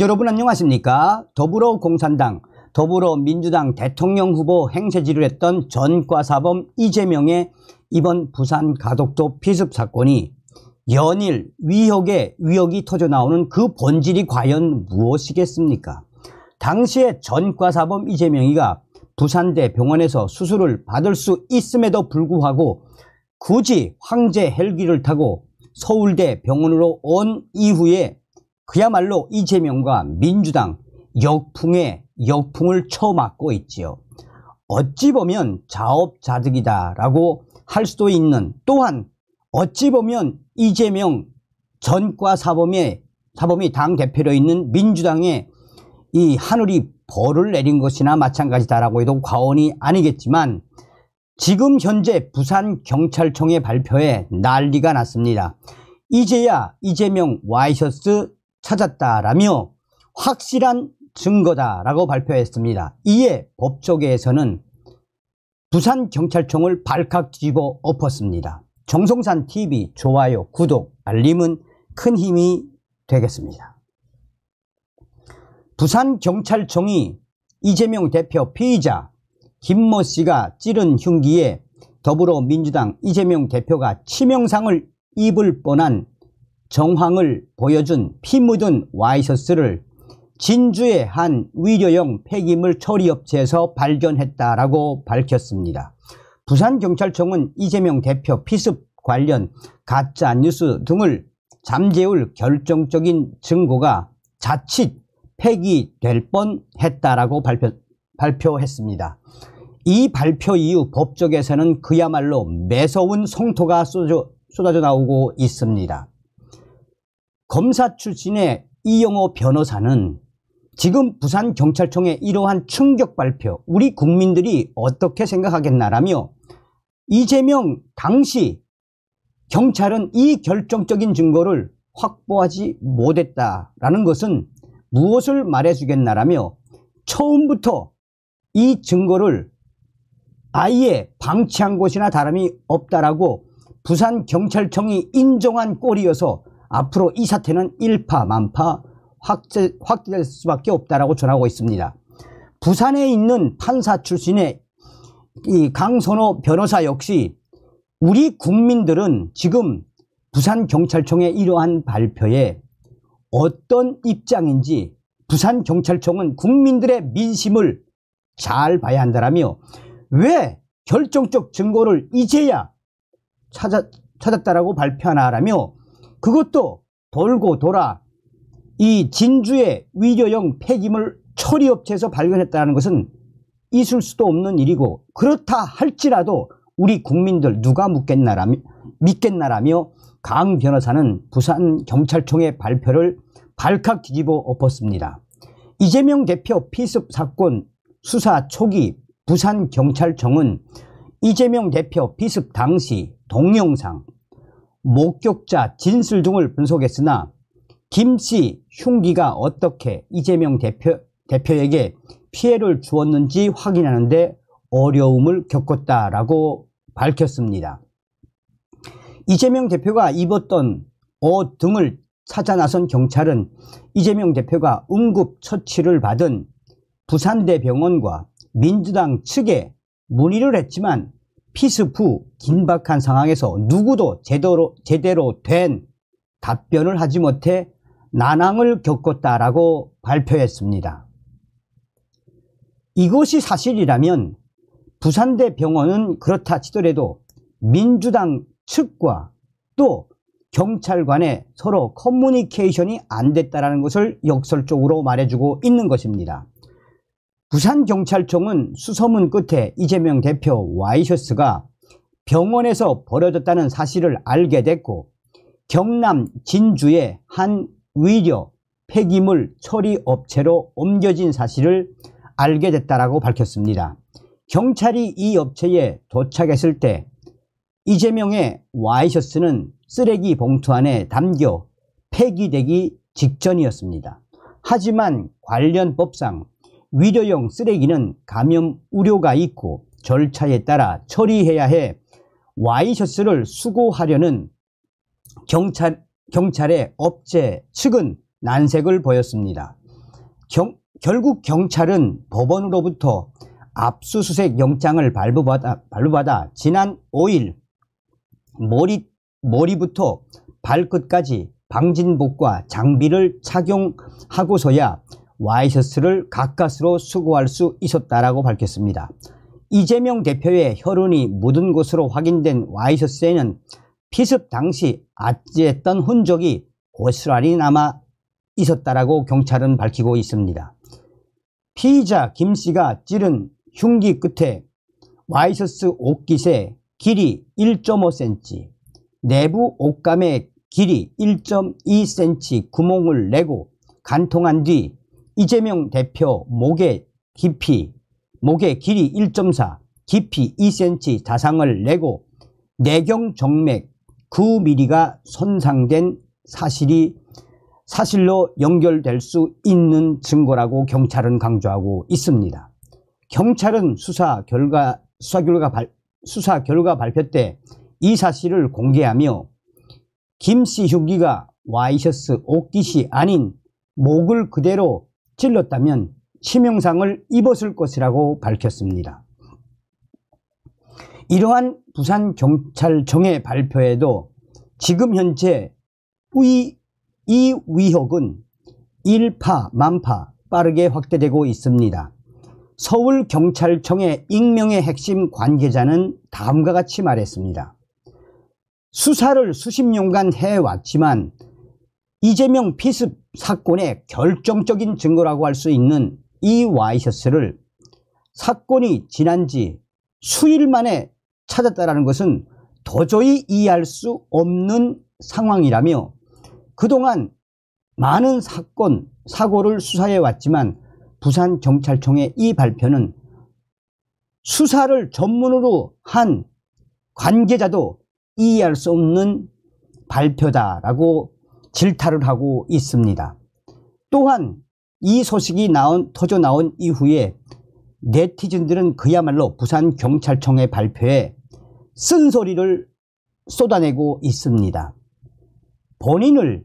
여러분 안녕하십니까? 더불어공산당, 더불어민주당 대통령 후보 행세지를 했던 전과사범 이재명의 이번 부산 가덕도 피습 사건이 연일 위협에 위협이 터져 나오는 그 본질이 과연 무엇이겠습니까? 당시에 전과사범 이재명이가 부산대 병원에서 수술을 받을 수 있음에도 불구하고 굳이 황제 헬기를 타고 서울대 병원으로 온 이후에 그야말로 이재명과 민주당 역풍에 역풍을 쳐맞고 있지요. 어찌 보면 자업자득이다라고 할 수도 있는 또한 어찌 보면 이재명 전과 사범의 사범이 당 대표로 있는 민주당의 이 하늘이 벌을 내린 것이나 마찬가지다라고 해도 과언이 아니겠지만 지금 현재 부산 경찰청의 발표에 난리가 났습니다. 이제야 이재명 와이셔츠 찾았다라며 확실한 증거다라고 발표했습니다. 이에 법조계에서는 부산경찰청을 발칵 뒤집어 엎었습니다. 정성산 TV 좋아요, 구독, 알림은 큰 힘이 되겠습니다. 부산경찰청이 이재명 대표 피의자 김모 씨가 찌른 흉기에 더불어민주당 이재명 대표가 치명상을 입을 뻔한 정황을 보여준 피 묻은 와이셔츠를 진주의 한위료용 폐기물 처리업체에서 발견했다라고 밝혔습니다. 부산경찰청은 이재명 대표 피습 관련 가짜뉴스 등을 잠재울 결정적인 증거가 자칫 폐기될 뻔했다라고 발표, 발표했습니다. 이 발표 이후 법적에서는 그야말로 매서운 성토가 쏟아져, 쏟아져 나오고 있습니다. 검사 출신의 이영호 변호사는 지금 부산경찰청의 이러한 충격 발표 우리 국민들이 어떻게 생각하겠나라며 이재명 당시 경찰은 이 결정적인 증거를 확보하지 못했다라는 것은 무엇을 말해주겠나라며 처음부터 이 증거를 아예 방치한 곳이나 다름이 없다라고 부산경찰청이 인정한 꼴이어서 앞으로 이 사태는 일파만파 확대, 확대될 수밖에 없다라고 전하고 있습니다. 부산에 있는 판사 출신의 이 강선호 변호사 역시 우리 국민들은 지금 부산경찰청의 이러한 발표에 어떤 입장인지 부산경찰청은 국민들의 민심을 잘 봐야 한다라며 왜 결정적 증거를 이제야 찾아, 찾았다라고 발표하나라며 그것도 돌고 돌아 이 진주의 위료형 폐기물 처리업체에서 발견했다는 것은 있을 수도 없는 일이고 그렇다 할지라도 우리 국민들 누가 묻겠나라며, 믿겠나라며 강 변호사는 부산경찰청의 발표를 발칵 뒤집어 엎었습니다. 이재명 대표 피습 사건 수사 초기 부산경찰청은 이재명 대표 피습 당시 동영상 목격자, 진술 등을 분석했으나 김 씨 흉기가 어떻게 이재명 대표, 대표에게 피해를 주었는지 확인하는데 어려움을 겪었다라고 밝혔습니다. 이재명 대표가 입었던 옷 어 등을 찾아 나선 경찰은 이재명 대표가 응급처치를 받은 부산대병원과 민주당 측에 문의를 했지만 피스프 긴박한 상황에서 누구도 제대로, 제대로 된 답변을 하지 못해 난항을 겪었다라고 발표했습니다. 이것이 사실이라면 부산대 병원은 그렇다 치더라도 민주당 측과 또 경찰 관의 서로 커뮤니케이션이 안 됐다는 것을 역설적으로 말해주고 있는 것입니다. 부산경찰청은 수소문 끝에 이재명 대표 와이셔츠가 병원에서 벌어졌다는 사실을 알게 됐고 경남 진주의 한 의료 폐기물 처리 업체로 옮겨진 사실을 알게 됐다라고 밝혔습니다. 경찰이 이 업체에 도착했을 때 이재명의 와이셔츠는 쓰레기 봉투 안에 담겨 폐기되기 직전이었습니다. 하지만 관련 법상 위료용 쓰레기는 감염 우려가 있고 절차에 따라 처리해야 해 와이셔츠를 수거하려는 경찰, 경찰의 업체 측은 난색을 보였습니다. 경, 결국 경찰은 법원으로부터 압수수색 영장을 발부받아, 발부받아 지난 5일 머리, 머리부터 발끝까지 방진복과 장비를 착용하고서야 와이셔츠를 가까스로 수거할 수 있었다라고 밝혔습니다. 이재명 대표의 혈흔이 묻은 것으로 확인된 와이셔츠에는 피습 당시 아찔했던 흔적이 고스란히 남아 있었다라고 경찰은 밝히고 있습니다. 피의자 김 씨가 찌른 흉기 끝에 와이셔츠 옷깃의 길이 1.5cm, 내부 옷감의 길이 1.2cm 구멍을 내고 간통한 뒤 이재명 대표 목의 깊이, 목의 길이 1.4, 깊이 2cm 자상을 내고 내경 정맥 9mm가 손상된 사실이 사실로 연결될 수 있는 증거라고 경찰은 강조하고 있습니다. 경찰은 수사 결과 수사 결과 발, 수사 결과 발표 때 이 사실을 공개하며 김씨 흉기가 와이셔스 옷깃이 아닌 목을 그대로 찔렀다면 치명상을 입었을 것이라고 밝혔습니다. 이러한 부산경찰청의 발표에도 지금 현재 이, 이 위협은 1파, 만파 빠르게 확대되고 있습니다. 서울경찰청의 익명의 핵심 관계자는 다음과 같이 말했습니다. 수사를 수십 년간 해왔지만 이재명 피습 사건의 결정적인 증거라고 할 수 있는 이 와이셔츠를 사건이 지난 지 수일 만에 찾았다는 것은 도저히 이해할 수 없는 상황이라며 그동안 많은 사건, 사고를 수사해 왔지만 부산경찰청의 이 발표는 수사를 전문으로 한 관계자도 이해할 수 없는 발표다라고 질타를 하고 있습니다. 또한 이 소식이 나온, 터져 나온 이후에 네티즌들은 그야말로 부산 경찰청의 발표에 쓴소리를 쏟아내고 있습니다. 본인을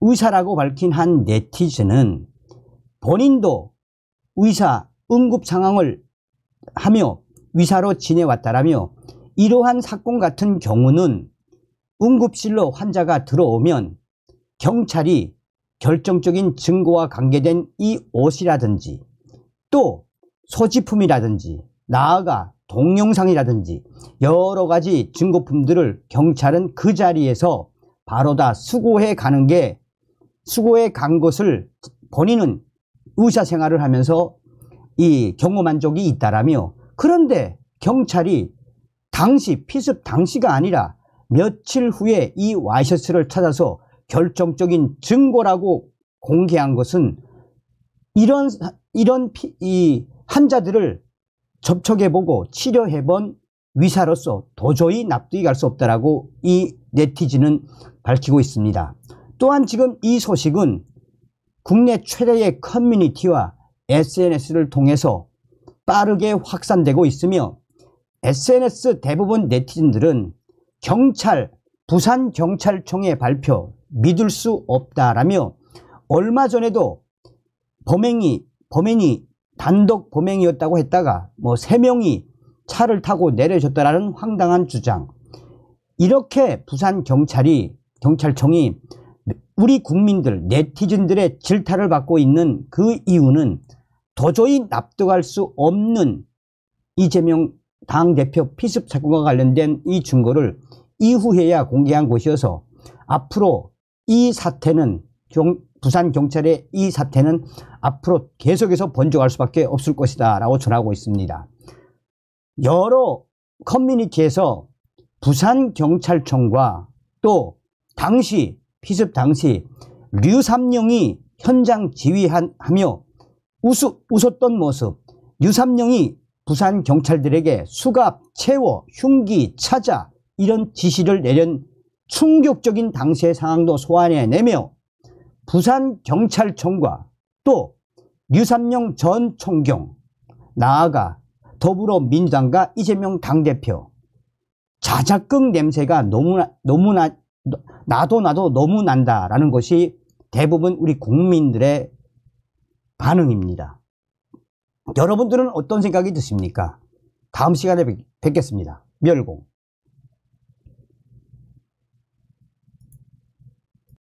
의사라고 밝힌 한 네티즌은 본인도 의사 응급 상황을 하며 의사로 지내왔다라며 이러한 사건 같은 경우는 응급실로 환자가 들어오면 경찰이 결정적인 증거와 관계된 이 옷이라든지 또 소지품이라든지 나아가 동영상이라든지 여러 가지 증거품들을 경찰은 그 자리에서 바로 다수고해 가는 게수고해간 것을 본인은 의사 생활을 하면서 이 경험한 적이 있다라며 그런데 경찰이 당시 피습 당시가 아니라 며칠 후에 이 와이셔츠를 찾아서 결정적인 증거라고 공개한 것은 이런 이런 피, 이 환자들을 접촉해보고 치료해본 의사로서 도저히 납득이 갈 수 없다라고 이 네티즌은 밝히고 있습니다. 또한 지금 이 소식은 국내 최대의 커뮤니티와 SNS를 통해서 빠르게 확산되고 있으며 SNS 대부분 네티즌들은 경찰, 부산경찰청의 발표 믿을 수 없다라며 얼마 전에도 범행이 범행이 단독 범행이었다고 했다가 뭐 세 명이 차를 타고 내려졌다라는 황당한 주장. 이렇게 부산 경찰이 경찰청이 우리 국민들 네티즌들의 질타를 받고 있는 그 이유는 도저히 납득할 수 없는 이재명 당대표 피습 사건과 관련된 이 증거를 이후에야 공개한 것이어서 앞으로 이 사태는 부산 경찰의 이 사태는 앞으로 계속해서 번져갈 수밖에 없을 것이다 라고 전하고 있습니다. 여러 커뮤니티에서 부산 경찰청과 또 당시 피습 당시 류삼룡이 현장 지휘하며 웃, 웃었던 모습 류삼룡이 부산 경찰들에게 수갑, 채워, 흉기, 찾아 이런 지시를 내린 충격적인 당시의 상황도 소환해내며 부산 경찰청과 또 유삼룡 전 총경 나아가 더불어민주당과 이재명 당대표 자작극 냄새가 너무나, 너무나 나도 나도 너무 난다라는 것이 대부분 우리 국민들의 반응입니다. 여러분들은 어떤 생각이 드십니까? 다음 시간에 뵙겠습니다. 멸공